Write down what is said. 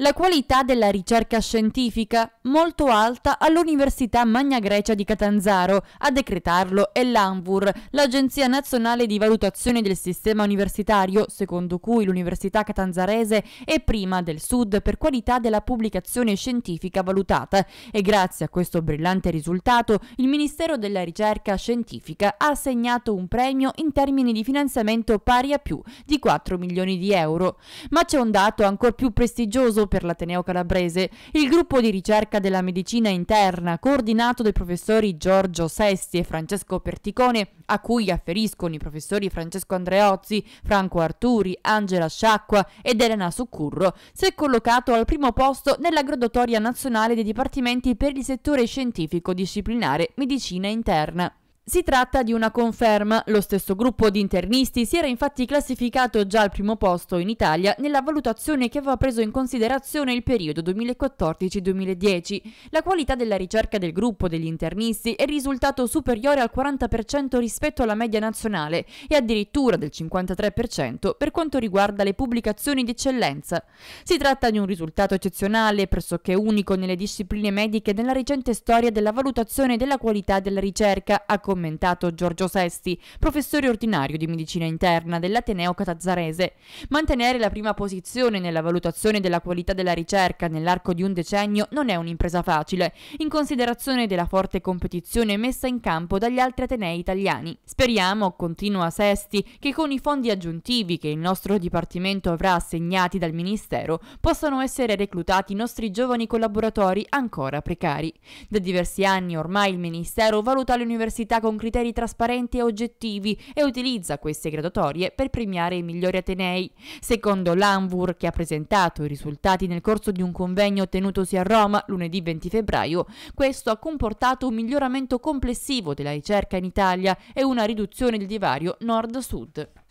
la qualità della ricerca scientifica molto alta all'Università Magna Grecia di Catanzaro. A decretarlo è l'ANVUR, l'Agenzia Nazionale di Valutazione del Sistema Universitario, secondo cui l'Università Catanzarese è prima del Sud per qualità della pubblicazione scientifica valutata e grazie a questo brillante risultato il Ministero della Ricerca Scientifica ha assegnato un premio in termini di finanziamento pari a più di 4 milioni di euro. Ma c'è un dato ancora più prestigioso per l'Ateneo Calabrese il gruppo di ricerca della medicina interna, coordinato dai professori Giorgio Sesti e Francesco Perticone, a cui afferiscono i professori Francesco Andreozzi, Franco Arturi, Angela Sciacqua ed Elena Succurro, si è collocato al primo posto nella graduatoria nazionale dei dipartimenti per il settore scientifico disciplinare medicina interna. Si tratta di una conferma. Lo stesso gruppo di internisti si era infatti classificato già al primo posto in Italia nella valutazione che aveva preso in considerazione il periodo 2014-2010. La qualità della ricerca del gruppo degli internisti è risultato superiore al 40% rispetto alla media nazionale e addirittura del 53% per quanto riguarda le pubblicazioni di eccellenza. Si tratta di un risultato eccezionale, pressoché unico nelle discipline mediche nella recente storia della valutazione della qualità della ricerca, a come commentato Giorgio Sesti, professore ordinario di medicina interna dell'Ateneo Catazzarese. Mantenere la prima posizione nella valutazione della qualità della ricerca nell'arco di un decennio non è un'impresa facile, in considerazione della forte competizione messa in campo dagli altri Atenei italiani. Speriamo, continua Sesti, che con i fondi aggiuntivi che il nostro Dipartimento avrà assegnati dal Ministero possano essere reclutati i nostri giovani collaboratori ancora precari. Da diversi anni ormai il Ministero valuta l'università con con criteri trasparenti e oggettivi e utilizza queste graduatorie per premiare i migliori atenei. Secondo l'ANVUR, che ha presentato i risultati nel corso di un convegno tenutosi a Roma lunedì 20 febbraio, questo ha comportato un miglioramento complessivo della ricerca in Italia e una riduzione del divario nord-sud.